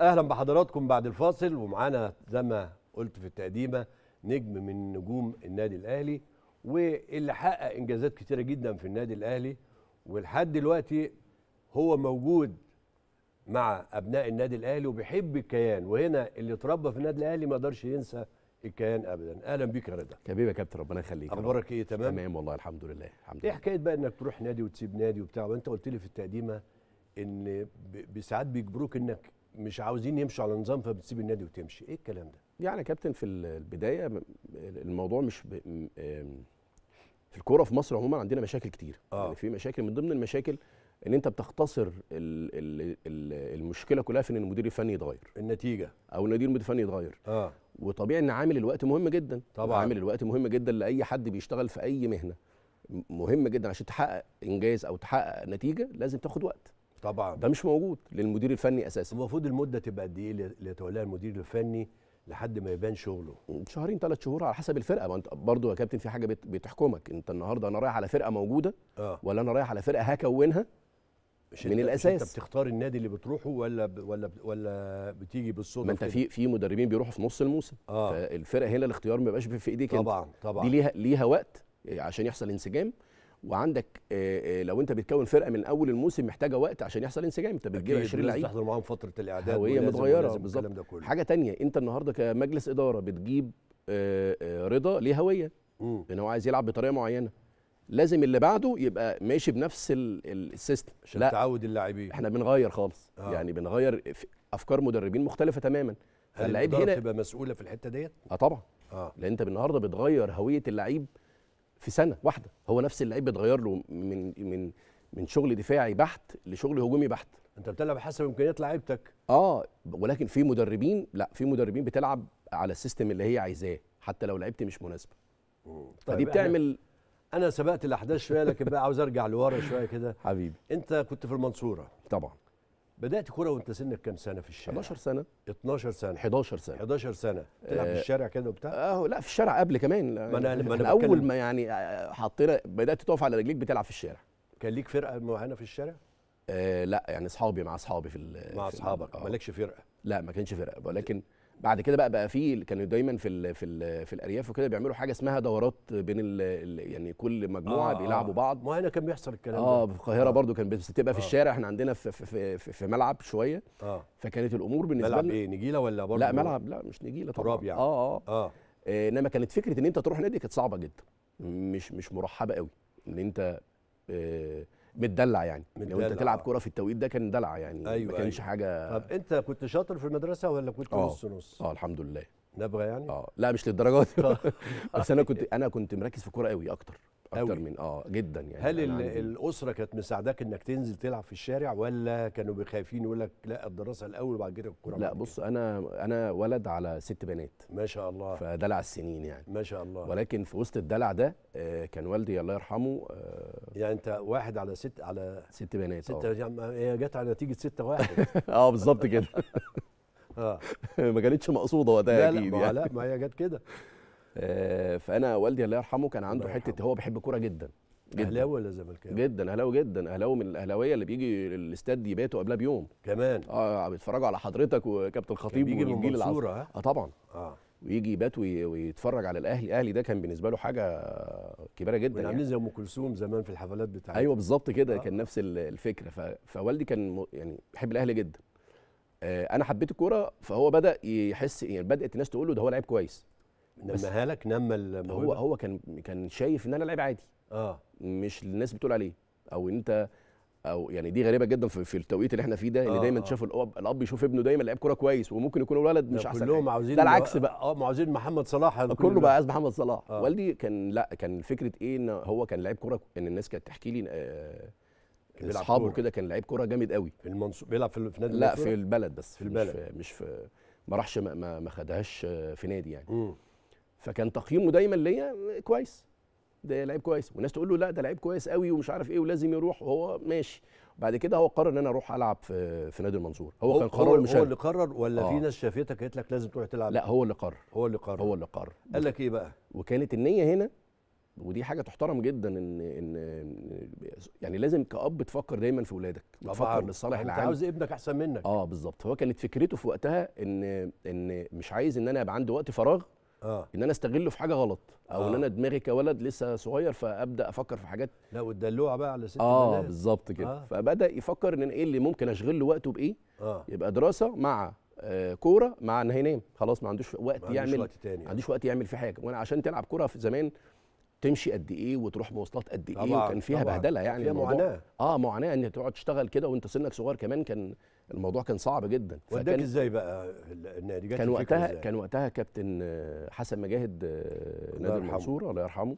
اهلا بحضراتكم بعد الفاصل ومعانا زي ما قلت في التقديمه نجم من نجوم النادي الاهلي واللي حقق انجازات كتيره جدا في النادي الاهلي ولحد دلوقتي هو موجود مع ابناء النادي الاهلي وبيحب الكيان وهنا اللي اتربى في النادي الاهلي ما قدرش ينسى الكيان ابدا اهلا بيك يا رضا حبيبي يا كابتن ربنا يخليك اخبارك ايه تمام تمام والله الحمد لله الحمد إيه لله ايه حكايه بقى انك تروح نادي وتسيب نادي وبتاع وانت قلت لي في التقديمه ان ساعات بيجبروك انك مش عاوزين يمشوا على نظام فبتسيب النادي وتمشي ايه الكلام ده يعني يا كابتن في البدايه الموضوع مش ب... في الكوره في مصر عموما عندنا مشاكل كتير آه. يعني في مشاكل من ضمن المشاكل ان انت بتختصر الـ الـ الـ المشكله كلها في ان المدير الفني يتغير النتيجه او المدير الفني يتغير اه وطبيعي ان عامل الوقت مهم جدا طبعا عامل الوقت مهم جدا لاي حد بيشتغل في اي مهنه مهم جدا عشان تحقق انجاز او تحقق نتيجه لازم تاخد وقت طبعا ده مش موجود للمدير الفني اساسا المفروض المده تبقى قد ايه اللي يتولاها المدير الفني لحد ما يبان شغله شهرين ثلاث شهور على حسب الفرقه ما انت برضه يا كابتن في حاجه بتحكمك انت النهارده انا رايح على فرقه موجوده آه. ولا انا رايح على فرقه هكونها مش من انت الاساس مش انت بتختار النادي اللي بتروحه ولا ب... ولا ب... ولا بتيجي بالصدفه ما انت في في مدربين بيروحوا في نص الموسم آه. فالفرقه هنا الاختيار ما بيبقاش في ايديك طبعا انت. طبعا دي ليها ليها وقت عشان يحصل انسجام وعندك آه، آه، لو انت بتكون فرقه من اول الموسم محتاجه وقت عشان يحصل انسجام انت بتجيب 20 لعيب بتحضر معاهم فتره الاعداد وهي متغيره بالظبط حاجه تانية انت النهارده كمجلس اداره بتجيب آه، رضا ليه هويه ان هو عايز يلعب بطريقه معينه لازم اللي بعده يبقى ماشي بنفس السيستم عشان تعود اللاعبين احنا بنغير خالص آه. يعني بنغير افكار مدربين مختلفه تماما هل اللعيب هنا تبقى مسؤوله في الحته ديت اه طبعا آه. لان انت النهارده بتغير هويه اللعيب في سنه واحده هو نفس اللعيب بيتغير له من من من شغل دفاعي بحت لشغل هجومي بحت انت بتلعب حسب امكانيات لعيبتك اه ولكن في مدربين لا في مدربين بتلعب على السيستم اللي هي عايزاه حتى لو لعبتي مش مناسبه طيب فدي يعني بتعمل انا سبقت الاحداث شويه لكن بقى عاوز ارجع لورا شويه كده حبيبي انت كنت في المنصوره طبعا بدات كوره وانت سنك كام سنه في الشارع 11 سنه 12 سنه 11 سنه 11 سنه تلعب في آه، الشارع كده وبتاع اه لا في الشارع قبل كمان ما انا ما انا اول ما يعني آه، حطينا بدات تقف على رجليك بتلعب في الشارع كان ليك فرقه معينه في الشارع آه لا يعني اصحابي مع اصحابي في مع اصحابك آه. مالكش فرقه لا ما كانش فرقه ولكن بعد كده بقى بقى في كانوا دايما في الـ في الـ في الارياف وكده بيعملوا حاجه اسمها دورات بين الـ يعني كل مجموعه آه, آه. بيلعبوا آه بعض ما هنا كان بيحصل الكلام ده اه في القاهره آه برضو كان بتبقى آه في الشارع احنا عندنا في في, في, في ملعب شويه آه فكانت الامور بالنسبه لنا ملعب ايه نجيله ولا برضو لا ملعب لا مش نجيله طبعا يعني. اه اه انما كانت فكره ان انت تروح نادي كانت صعبه جدا مش مش مرحبه قوي ان انت آه متدلع يعني متدلع. لو انت تلعب كوره في التوقيت ده كان دلع يعني أيوة ما كانش أيوة. حاجه طب انت كنت شاطر في المدرسه ولا كنت أوه. نص نص؟ اه الحمد لله نبغى يعني؟ اه لا مش للدرجه دي طيب. بس انا كنت انا كنت مركز في الكوره قوي اكتر اكتر من اه جدا يعني هل الاسره كانت مساعداك انك تنزل تلعب في الشارع ولا كانوا خايفين يقول لك لا الدراسه الاول وبعد كده الكوره لا بص انا انا ولد على ست بنات ما شاء الله فدلع السنين يعني ما شاء الله ولكن في وسط الدلع ده آه، كان والدي الله يرحمه آه، يعني انت واحد على ست على ست بنات ست آه. يعني هي جت على نتيجه ستة واحد اه بالظبط كده اه ما كانتش مقصوده وقتها اكيد لا يعني. لا ما هي جت كده آه، فانا والدي الله يرحمه كان عنده حته هو بيحب الكوره جدا جدا اهلاوي ولا زملكاوي؟ جدا اهلاوي جدا اهلاوي من الاهلاويه اللي بيجي الاستاد يباتوا قبلها بيوم كمان اه بيتفرجوا على حضرتك وكابتن الخطيب بيجي والجيل العظيم اه طبعا اه ويجي يبات ويتفرج على الاهلي الاهلي ده كان بالنسبه له حاجه كبيره جدا يعني عاملين زي ام كلثوم زمان في الحفلات بتاعتها ايوه بالظبط كده آه. كان نفس الفكره فوالدي كان يعني بيحب الاهلي جدا آه انا حبيت الكوره فهو بدا يحس يعني بدات الناس تقول له ده هو لعيب كويس نماها لك نما هو هو كان كان شايف ان انا لعيب عادي اه مش الناس بتقول عليه او انت او يعني دي غريبه جدا في, التوقيت اللي احنا فيه ده ان آه دايما آه. تشوف الاب الاب يشوف ابنه دايما لعيب كوره كويس وممكن يكون الولد مش احسن كلهم عاوزين ده العكس بقى اه عاوزين محمد صلاح آه، كله بقى عايز محمد صلاح آه. والدي كان لا كان فكره ايه ان هو كان لعيب كوره ان الناس كانت تحكي لي اصحابه كده كان لعيب كوره جامد قوي في المنصور بيلعب في نادي المنصور لا في البلد بس في البلد مش في, مش في ما راحش ما, ما خدهاش آه، في نادي يعني م. فكان تقييمه دايما ليا كويس ده لعيب كويس والناس تقول له لا ده لعيب كويس قوي ومش عارف ايه ولازم يروح وهو ماشي بعد كده هو قرر ان انا اروح العب في في نادي المنصور هو, هو كان قرار مش هو اللي قرر ولا آه. في ناس شافتك قالت لك لازم تروح تلعب لا هو اللي قرر هو اللي قرر هو اللي قرر قال لك ايه بقى وكانت النيه هنا ودي حاجه تحترم جدا ان ان يعني لازم كاب تفكر دايما في اولادك تفكر للصالح العام انت عاوز ابنك احسن منك اه بالظبط هو كانت فكرته في وقتها ان ان مش عايز ان انا يبقى عندي وقت فراغ آه. ان انا استغله في حاجه غلط او آه. ان انا دماغي كولد لسه صغير فابدا افكر في حاجات لا والدلوعه بقى على ست اه بالظبط كده آه. فبدا يفكر ان ايه اللي ممكن اشغل له وقته بايه آه. يبقى دراسه مع آه كوره مع ان هينام خلاص ما عندوش وقت ما عندوش يعمل وقت تاني آه. ما عندوش وقت يعمل في حاجه وانا عشان تلعب كوره في زمان تمشي قد ايه وتروح مواصلات قد ايه وكان فيها طبعا بهدله يعني فيها معاناه اه معاناه ان تقعد تشتغل كده وانت سنك صغير كمان كان الموضوع كان صعب جدا وداك ازاي بقى النادي كان وقتها كان وقتها كابتن حسن مجاهد آه، نادي المنصوره الله يرحمه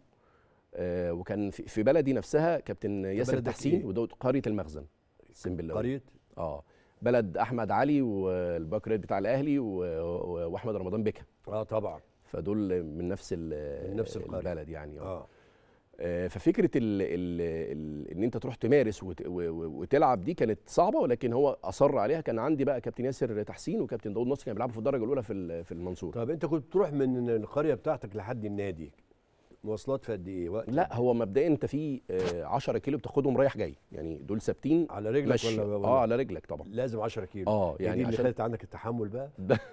آه وكان في بلدي نفسها كابتن ياسر تحسين إيه؟ ودوت قريه المخزن اقسم بالله قريه اه بلد احمد علي والباك بتاع الاهلي واحمد رمضان بكا اه طبعا فدول من نفس من نفس البلد يعني اه, آه. آه، ففكره الـ الـ الـ ان انت تروح تمارس وتلعب دي كانت صعبه ولكن هو اصر عليها كان عندي بقى كابتن ياسر تحسين وكابتن داوود نصر كانوا بيلعبوا في الدرجه الاولى في في المنصوره طب انت كنت تروح من القريه بتاعتك لحد النادي مواصلات في قد ايه وقت لا هو مبدئيا انت في 10 آه، كيلو بتاخدهم رايح جاي يعني دول ثابتين على رجلك ولا اه على رجلك طبعا لازم 10 كيلو اه يعني دي اللي خلت عندك التحمل بقى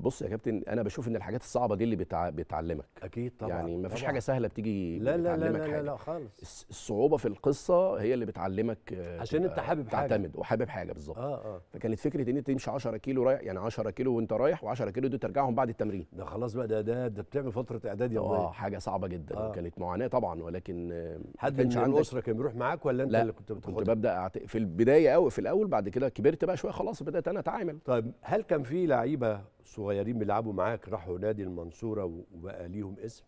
بص يا كابتن انا بشوف ان الحاجات الصعبه دي اللي بتع... بتعلمك اكيد طبعا يعني ما فيش حاجه سهله بتيجي لا لا لا, لا, لا, لا خالص الصعوبه في القصه هي اللي بتعلمك آه، عشان انت حابب تعتمد حاجه تعتمد وحابب حاجه بالظبط آه آه. فكانت فكره ان انت تمشي 10 كيلو رايح يعني 10 كيلو وانت رايح و10 كيلو دول ترجعهم بعد التمرين ده خلاص بقى ده ده, ده بتعمل فتره اعداد يوميه اه حاجه صعبه جدا آه. وكانت معاناه طبعا ولكن حد من الاسره كان بيروح معاك ولا انت لا اللي كنت بتاخدها كنت ببدا أعت... في البدايه قوي في الاول بعد كده كبرت بقى شويه خلاص بدات انا اتعامل طيب هل كان في لعيبه صغيرين بيلعبوا معاك راحوا نادي المنصوره وبقى ليهم اسم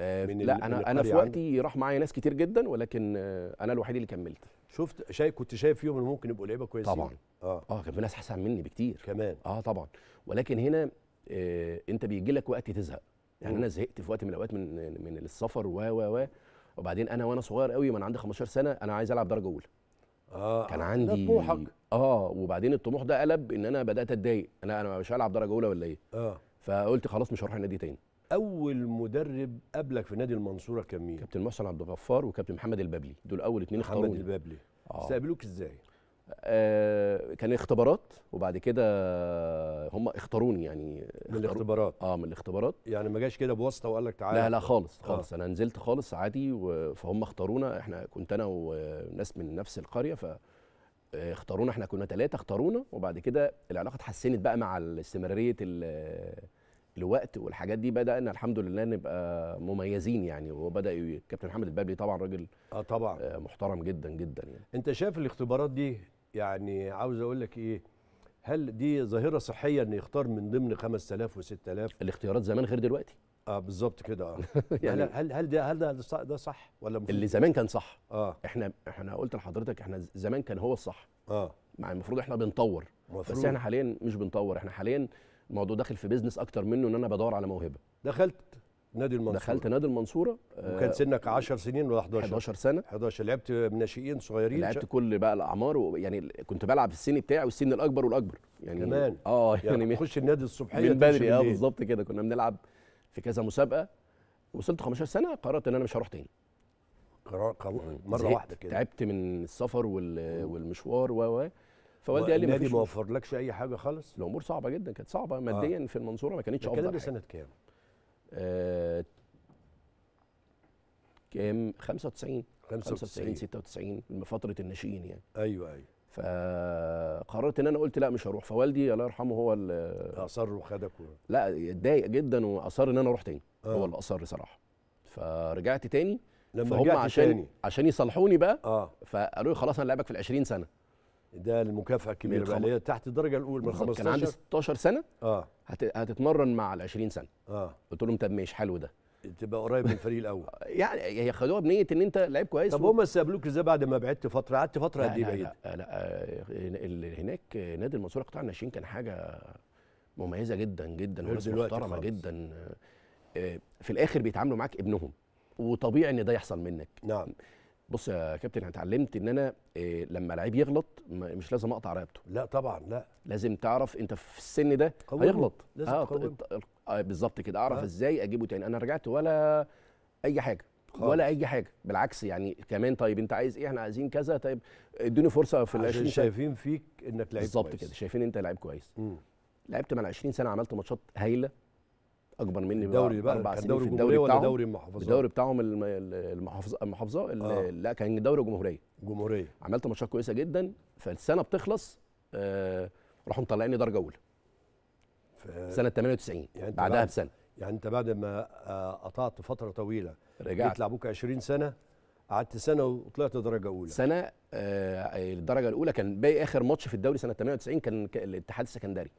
آه، من لا انا انا في وقتي راح معايا ناس كتير جدا ولكن انا الوحيد اللي كملت شفت شايف كنت شايف فيهم ان ممكن يبقوا لعيبه كويسين طبعا اه اه كان في ناس احسن مني بكتير كمان اه طبعا ولكن هنا آه انت بيجي لك وقت تزهق يعني انا زهقت في وقت من الاوقات من من السفر و و و وبعدين انا وانا صغير قوي من عندي 15 سنه انا عايز العب درجه اولى آه كان عندي ده طموحك اه وبعدين الطموح ده قلب ان انا بدات اتضايق انا انا مش هلعب درجه اولى ولا ايه اه فقلت خلاص مش هروح النادي تاني اول مدرب قابلك في نادي المنصوره كان مين كابتن محسن عبد الغفار وكابتن محمد البابلي دول اول اثنين اختاروني محمد البابلي استقبلوك آه. ازاي آه، كان اختبارات وبعد كده هم اختاروني يعني من الاختبارات اه من الاختبارات يعني ما جاش كده بواسطه وقال لك تعالى لا لا خالص آه. خالص آه. انا نزلت خالص عادي فهم اختارونا احنا كنت انا وناس من نفس القريه ف اختارونا احنا كنا ثلاثه اختارونا وبعد كده العلاقه اتحسنت بقى مع استمراريه الوقت والحاجات دي بدانا الحمد لله نبقى مميزين يعني وبدا كابتن محمد البابلي طبعا راجل اه طبعا آه، محترم جدا جدا يعني انت شايف الاختبارات دي يعني عاوز اقول لك ايه هل دي ظاهره صحيه ان يختار من ضمن 5000 و6000 الاختيارات زمان غير دلوقتي اه بالظبط كده اه يعني هل هل ده هل ده ده صح ولا مفروض؟ اللي زمان كان صح اه احنا احنا قلت لحضرتك احنا زمان كان هو الصح اه مع المفروض احنا بنطور مفروض. بس احنا حاليا مش بنطور احنا حاليا الموضوع داخل في بيزنس اكتر منه ان انا بدور على موهبه دخلت نادي المنصوره دخلت نادي المنصوره وكان آه، سنك 10 سنين ولا 11 11 سنه 11 لعبت ناشئين صغيرين لعبت كل بقى الاعمار و... يعني كنت بلعب في السن بتاعي والسن الاكبر والاكبر يعني كمان اه يعني, يعني تخش النادي الصبحيه من بدري اه بالظبط كده كنا بنلعب في كذا مسابقه وصلت 15 سنه قررت ان انا مش هروح تاني قرار مره واحده كده تعبت من السفر وال... والمشوار و و فوالدي قال لي النادي ما وفرلكش اي حاجه خالص الامور صعبه جدا كانت صعبه آه. ماديا آه. في المنصوره ما كانتش افضل الكلام ده سنه كام آه، كام 95 95 96 من فتره الناشئين يعني ايوه ايوه فقررت ان انا قلت لا مش هروح فوالدي الله يرحمه هو اللي آه، اصر وخدك و... لا اتضايق جدا واصر ان انا اروح تاني آه. هو اللي اصر صراحه فرجعت تاني لما فهم عشان تاني. عشان يصلحوني بقى آه. فقالوا لي خلاص انا لعبك في ال 20 سنه ده المكافاه الكبيره بقى اللي هي تحت الدرجه الاولى من 15 كان عندي 16 سنه اه هتتمرن مع ال 20 سنه اه قلت لهم طب ماشي حلو ده تبقى قريب من الفريق الاول يعني هي خدوها بنيه ان انت لعيب كويس طب و... هم استقبلوك ازاي بعد ما بعدت فتره قعدت فتره قد ايه بعيد؟ لا لا, لا آه، هناك نادي المنصوره قطاع الناشئين كان حاجه مميزه جدا جدا وناس محترمه جدا آه، في الاخر بيتعاملوا معاك ابنهم وطبيعي ان ده يحصل منك نعم بص يا كابتن انا اتعلمت ان انا إيه لما لعيب يغلط مش لازم اقطع رقبته لا طبعا لا لازم تعرف انت في السن ده هيغلط لازم آه آه بالظبط كده اعرف آه. ازاي اجيبه تاني انا رجعت ولا اي حاجه خالص. ولا اي حاجه بالعكس يعني كمان طيب انت عايز ايه احنا عايزين كذا طيب ادوني فرصه في ال 20 سنه شايفين فيك انك لعيب كويس بالظبط كده شايفين انت لعيب كويس مم. لعبت مع 20 سنه عملت ماتشات هايله اكبر مني دوري بقى اربع كان سنين دوري في الدوري ولا دوري المحافظات الدوري بتاعهم المحافظه المحافظه آه. لا كان دوري جمهوريه جمهوريه عملت ماتشات كويسه جدا فالسنه بتخلص آه راحوا مطلعيني درجه اولى ف... سنه 98 يعني بعدها بعد... بسنه يعني انت بعد ما آه، قطعت فتره طويله رجعت لعبوك 20 سنه قعدت سنه وطلعت درجه اولى سنه آه الدرجه الاولى كان باقي اخر ماتش في الدوري سنه 98 كان الاتحاد السكندري